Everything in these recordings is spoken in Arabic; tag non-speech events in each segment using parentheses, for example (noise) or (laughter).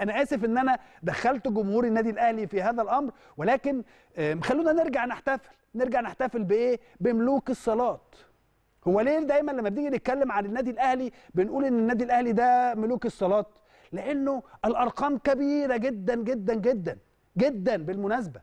انا اسف ان انا دخلت جمهور النادي الاهلي في هذا الامر ولكن خلونا نرجع نحتفل نرجع نحتفل بايه بملوك الصلاه هو ليه دايما لما بنيجي نتكلم عن النادي الاهلي بنقول ان النادي الاهلي ده ملوك الصلاه لانه الارقام كبيره جدا جدا جدا جدا بالمناسبه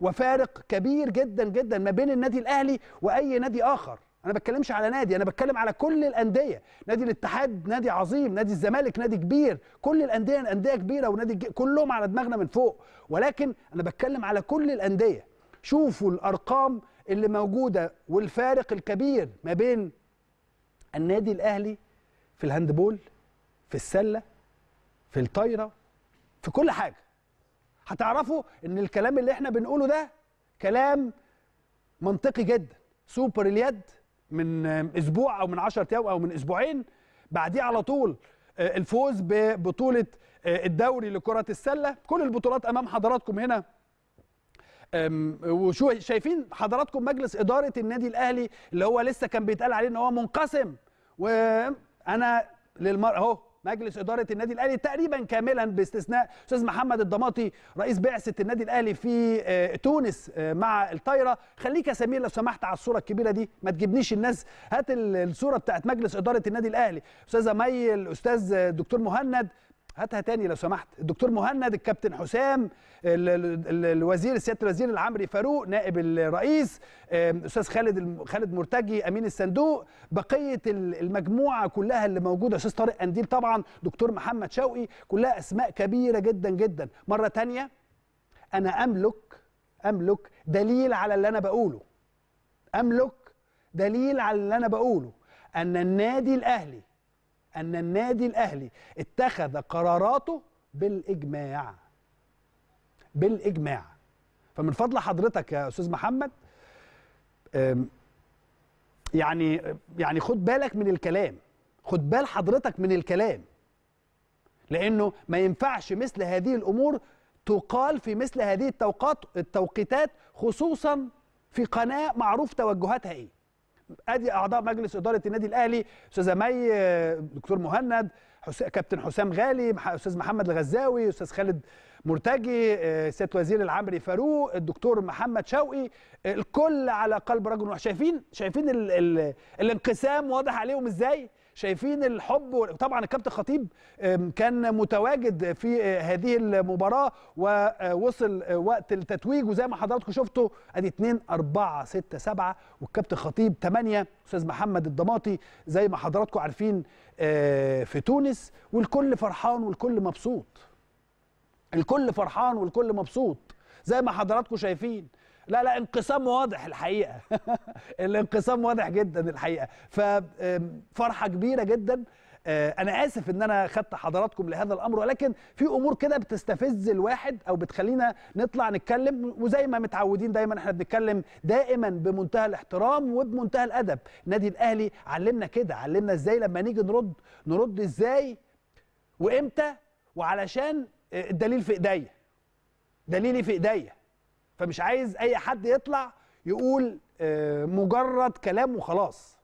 وفارق كبير جدا جدا ما بين النادي الاهلي واي نادي اخر انا بتكلمش على نادي انا بتكلم على كل الانديه نادي الاتحاد نادي عظيم نادي الزمالك نادي كبير كل الانديه انديه كبيره ونادي ج... كلهم على دماغنا من فوق ولكن انا بتكلم على كل الانديه شوفوا الارقام اللي موجوده والفارق الكبير ما بين النادي الاهلي في الهاندبول في السله في الطايره في كل حاجه هتعرفوا ان الكلام اللي احنا بنقوله ده كلام منطقي جدا سوبر اليد من اسبوع او من 10 ايام او من اسبوعين بعديه على طول آه، الفوز ببطوله آه، الدوري لكره السله كل البطولات امام حضراتكم هنا وشو شايفين حضراتكم مجلس اداره النادي الاهلي اللي هو لسه كان بيتقال عليه ان هو منقسم وانا للمرء اهو مجلس اداره النادي الاهلي تقريبا كاملا باستثناء استاذ محمد الضماطي رئيس بعثه النادي الاهلي في آه، تونس آه، مع الطايره خليك يا سمير لو سمحت على الصوره الكبيره دي ما تجيبنيش الناس هات الصوره بتاعت مجلس اداره النادي الاهلي استاذه مي الاستاذ دكتور مهند هاتها تاني لو سمحت الدكتور مهند الكابتن حسام الوزير سياده الوزير العمري فاروق نائب الرئيس استاذ خالد خالد مرتجي امين الصندوق بقيه المجموعه كلها اللي موجوده استاذ طارق قنديل طبعا دكتور محمد شوقي كلها اسماء كبيره جدا جدا مره تانية انا املك املك دليل على اللي انا بقوله املك دليل على اللي انا بقوله ان النادي الاهلي أن النادي الأهلي اتخذ قراراته بالإجماع بالإجماع فمن فضل حضرتك يا أستاذ محمد يعني يعني خد بالك من الكلام خد بال حضرتك من الكلام لأنه ما ينفعش مثل هذه الأمور تقال في مثل هذه التوقات التوقيتات خصوصا في قناة معروف توجهاتها إيه ادي اعضاء مجلس اداره النادي الاهلي استاذه مي آه، دكتور مهند كابتن حسام غالي استاذ محمد الغزاوي استاذ خالد مرتجي آه، سيد وزير العمري فاروق الدكتور محمد شوقي آه، الكل على قلب رجل واحد شايفين شايفين الـ الـ الانقسام واضح عليهم ازاي شايفين الحب طبعا الكابتن خطيب كان متواجد في آه، هذه المباراه ووصل وقت التتويج وزي ما حضراتكم شفتوا ادي 2 4 6 7 والكابتن خطيب 8 استاذ محمد الضماطي زي ما حضراتكم عارفين في تونس والكل فرحان والكل مبسوط الكل فرحان والكل مبسوط زي ما حضراتكم شايفين لا لا انقسام واضح الحقيقه (laughs) الانقسام واضح جدا الحقيقه ففرحه كبيره جدا آه، انا اسف ان انا خدت حضراتكم لهذا الامر ولكن في امور كده بتستفز الواحد او بتخلينا نطلع نتكلم وزي ما متعودين دايما احنا بنتكلم دائما بمنتهى الاحترام وبمنتهى الادب نادي الاهلي علمنا كده علمنا ازاي لما نيجي نرد نرد ازاي وامتى وعلشان الدليل في ايديا دليلي في ايديا فمش عايز اي حد يطلع يقول آه، مجرد كلام وخلاص